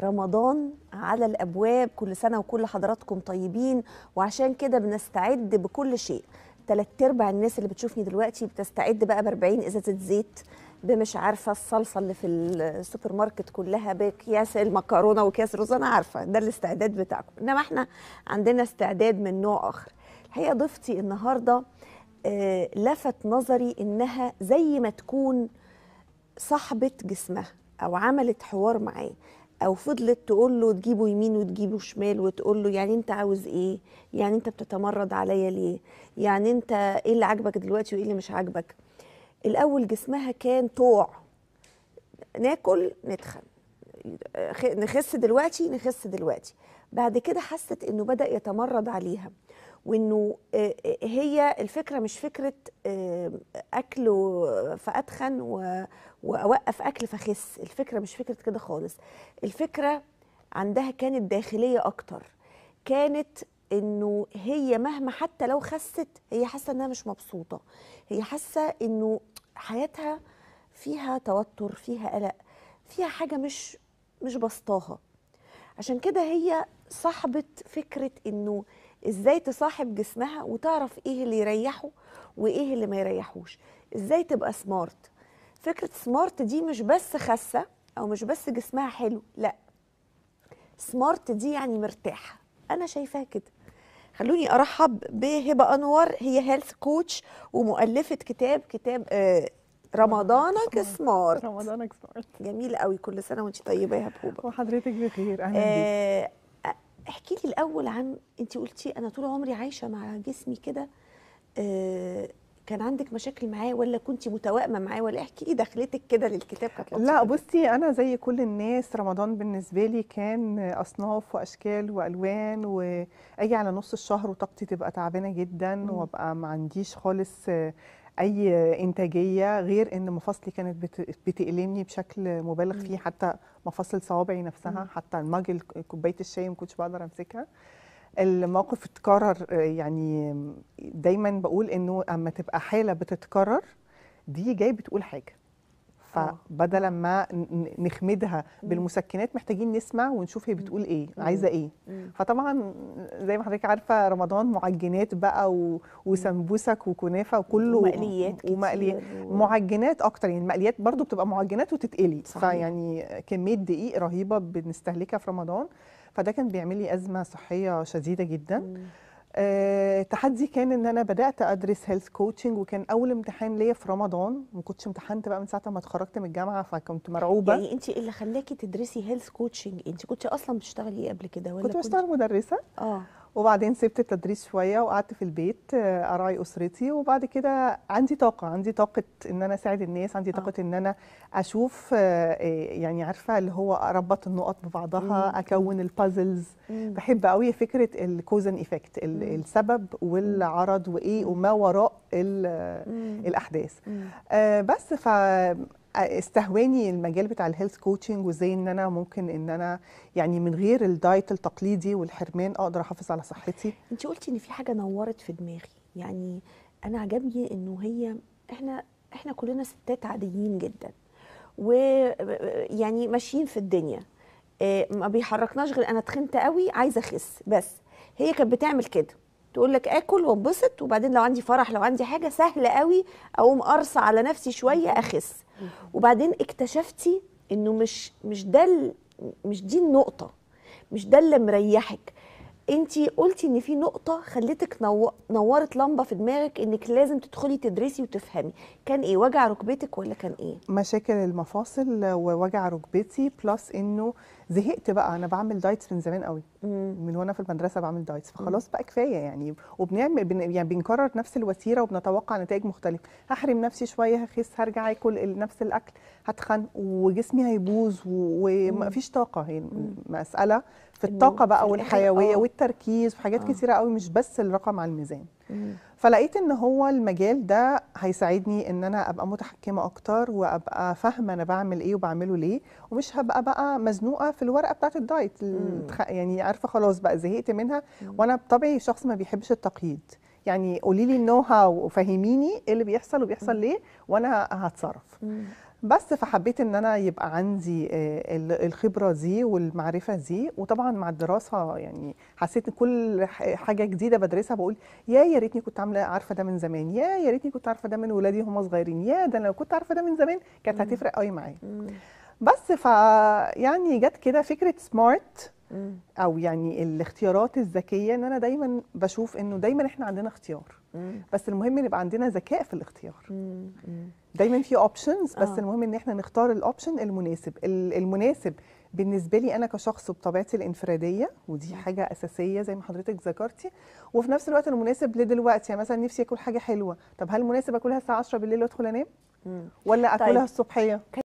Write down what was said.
رمضان على الابواب كل سنه وكل حضراتكم طيبين وعشان كده بنستعد بكل شيء ثلاث ارباع الناس اللي بتشوفني دلوقتي بتستعد بقى ب 40 ازازه زيت بمش عارفه الصلصه اللي في السوبر ماركت كلها باكياس المكرونه وكياس رز انا عارفه ده الاستعداد بتاعكم انما احنا عندنا استعداد من نوع اخر الحقيقه ضيفتي النهارده آه، لفت نظري انها زي ما تكون صاحبه جسمها او عملت حوار معاه او فضلت تقول له تجيبه يمين وتجيبه شمال وتقول له يعني انت عاوز ايه يعني انت بتتمرد عليا ليه يعني انت ايه اللي عاجبك دلوقتي وايه اللي مش عاجبك الاول جسمها كان طوع ناكل نتخن آه، نخس دلوقتي نخس دلوقتي بعد كده حست انه بدا يتمرد عليها وانه آه، آه، هي الفكره مش فكره آه، اكل فاتخن واوقف اكل فخس الفكره مش فكره كده خالص الفكره عندها كانت داخليه اكتر كانت انه هي مهما حتى لو خست هي حاسه انها مش مبسوطه هي حاسه انه حياتها فيها توتر فيها قلق فيها حاجه مش مش بسطاها عشان كده هي صاحبه فكره انه ازاي تصاحب جسمها وتعرف ايه اللي يريحه وايه اللي ما يريحوش ازاي تبقى سمارت فكره سمارت دي مش بس خاسه او مش بس جسمها حلو لا سمارت دي يعني مرتاحه انا شايفاها كده خلوني ارحب بهبه انور هي هيلث كوتش ومؤلفه كتاب كتاب آه، رمضانك سمارت رمضانك سمارت جميل قوي كل سنه وانت طيبه يا هبه وحضرتك بخير اهلا آه، بيك آه الاول عن انت قلتي انا طول عمري عايشه مع جسمي كده آه، كان عندك مشاكل معاه ولا كنت متوائمه معاه ولا احكي لي دخلتك كده للكتاب كانت لا بصي انا زي كل الناس رمضان بالنسبه لي كان اصناف واشكال والوان واجي على نص الشهر وطاقتي تبقى تعبانه جدا وابقى ما عنديش خالص آه، اي انتاجيه غير ان مفاصلي كانت بتألمني بشكل مبالغ فيه حتى مفاصل صوابعي نفسها حتى المج كوبايه الشاي ما كنتش بقدر امسكها الموقف اتكرر يعني دايما بقول انه اما تبقى حاله بتتكرر دي جاي بتقول حاجه فبدلا ما نخمدها بالمسكنات محتاجين نسمع ونشوف هي بتقول ايه عايزه ايه فطبعا زي ما حضرتك عارفه رمضان معجنات بقى و... وسمبوسك وكنافه وكله ومقليات ومقليات معجنات اكتر يعني المقليات برضو بتبقى معجنات وتتقلي فيعني كميه دقيق رهيبه بنستهلكها في رمضان فده كان بيعمل لي ازمه صحيه شديده جدا مم. آه، تحدي كان ان انا بدات ادرس هيلث كوتشنج وكان اول امتحان ليا في رمضان ما كنتش امتحنت بقى من ساعه ما اتخرجت من الجامعه فكنت مرعوبه يعني انت اللي خلاكي تدرسي هيلث كوتشنج انت كنت اصلا بتشتغلي ايه قبل كده ولا كنت بشتغل مدرسه اه وبعدين سبت التدريس شويه وقعدت في البيت آه، اراعي اسرتي وبعد كده عندي طاقه عندي طاقه ان انا اساعد الناس عندي آه. طاقه ان انا اشوف آه، يعني عارفه اللي هو اربط النقط ببعضها مم. اكون البازلز مم. بحب قوي فكره الكوزن ايفكت السبب والعرض وايه وما وراء الاحداث مم. بس ف استهواني المجال بتاع الهيلث كوتشنج وازاي ان انا ممكن ان انا يعني من غير الدايت التقليدي والحرمان اقدر احافظ على صحتي انت قلتي ان في حاجه نورت في دماغي يعني انا عجبني انه هي احنا احنا كلنا ستات عاديين جدا ويعني ماشيين في الدنيا آه، ما بيحركناش غير انا تخنت قوي عايزه اخس بس هي كانت بتعمل كده تقول لك اكل وانبسط وبعدين لو عندي فرح لو عندي حاجه سهل قوي اقوم ارص على نفسي شويه اخس وبعدين اكتشفتي انه مش مش ده مش دي النقطه مش ده اللي مريحك انت قلتي ان في نقطه خلتك نو... نورت لمبه في دماغك انك لازم تدخلي تدرسي وتفهمي كان ايه وجع ركبتك ولا كان ايه مشاكل المفاصل ووجع ركبتي بلس انه زهقت بقى انا بعمل دايتس من زمان قوي من وانا في المدرسه بعمل دايتس فخلاص بقى كفايه يعني وبنعمل بن يعني بنكرر نفس الوتيره وبنتوقع نتائج مختلفه هحرم نفسي شويه هخس هرجع اكل نفس الاكل هتخن وجسمي هيبوظ ومفيش طاقه هي يعني مساله في الطاقه بقى والحيويه آه. والتركيز وحاجات آه. كثيره قوي مش بس الرقم على الميزان فلقيت ان هو المجال ده هيساعدني ان انا ابقى متحكمه اكتر وابقى فاهمه انا بعمل ايه وبعمله ليه ومش هبقى بقى مزنوقه في الورقه بتاعت الدايت يعني عارفه خلاص بقى زهقت منها وانا بطبعي شخص ما بيحبش التقييد يعني قولي لي النو هاو وفهميني ايه اللي بيحصل وبيحصل ليه وانا هتصرف بس فحبيت ان انا يبقى عندي آه، الخبره دي والمعرفه دي وطبعا مع الدراسه يعني حسيت ان كل حاجه جديده بدرسها بقول يا يا ريتني كنت عامله عارفه ده من زمان يا يا ريتني كنت عارفه ده من ولادي هم صغيرين يا ده انا لو كنت عارفه ده من زمان كانت هتفرق قوي معايا بس ف يعني جت كده فكره سمارت او يعني الاختيارات الذكيه ان انا دايما بشوف انه دايما احنا عندنا اختيار بس المهم يبقى عندنا ذكاء في الاختيار دايما في اوبشنز بس آه. المهم ان احنا نختار الاوبشن المناسب المناسب بالنسبه لي انا كشخص بطبيعتي الانفراديه ودي حاجه اساسيه زي ما حضرتك ذكرتي وفي نفس الوقت المناسب لدلوقتي يعني مثلا نفسي اكل حاجه حلوه طب هل مناسب اكلها الساعه 10 بالليل وادخل انام ولا اكلها طيب. الصبحيه